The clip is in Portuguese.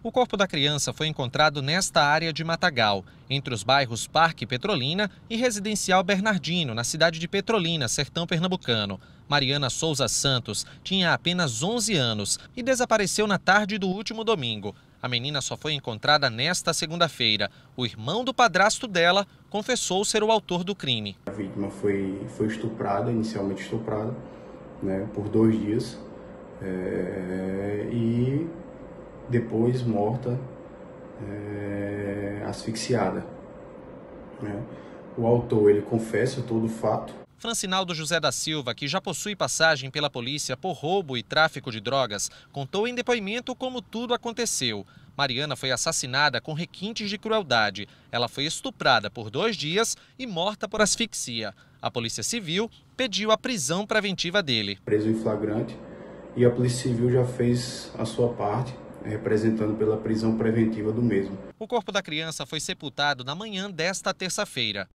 O corpo da criança foi encontrado nesta área de Matagal, entre os bairros Parque Petrolina e Residencial Bernardino, na cidade de Petrolina, sertão pernambucano. Mariana Souza Santos tinha apenas 11 anos e desapareceu na tarde do último domingo. A menina só foi encontrada nesta segunda-feira. O irmão do padrasto dela confessou ser o autor do crime. A vítima foi, foi estuprada, inicialmente estuprada, né, por dois dias. É, e depois morta, é, asfixiada. Né? O autor ele confessa todo o fato. Francinaldo José da Silva, que já possui passagem pela polícia por roubo e tráfico de drogas, contou em depoimento como tudo aconteceu. Mariana foi assassinada com requintes de crueldade. Ela foi estuprada por dois dias e morta por asfixia. A Polícia Civil pediu a prisão preventiva dele. Preso em flagrante e a Polícia Civil já fez a sua parte representando pela prisão preventiva do mesmo. O corpo da criança foi sepultado na manhã desta terça-feira.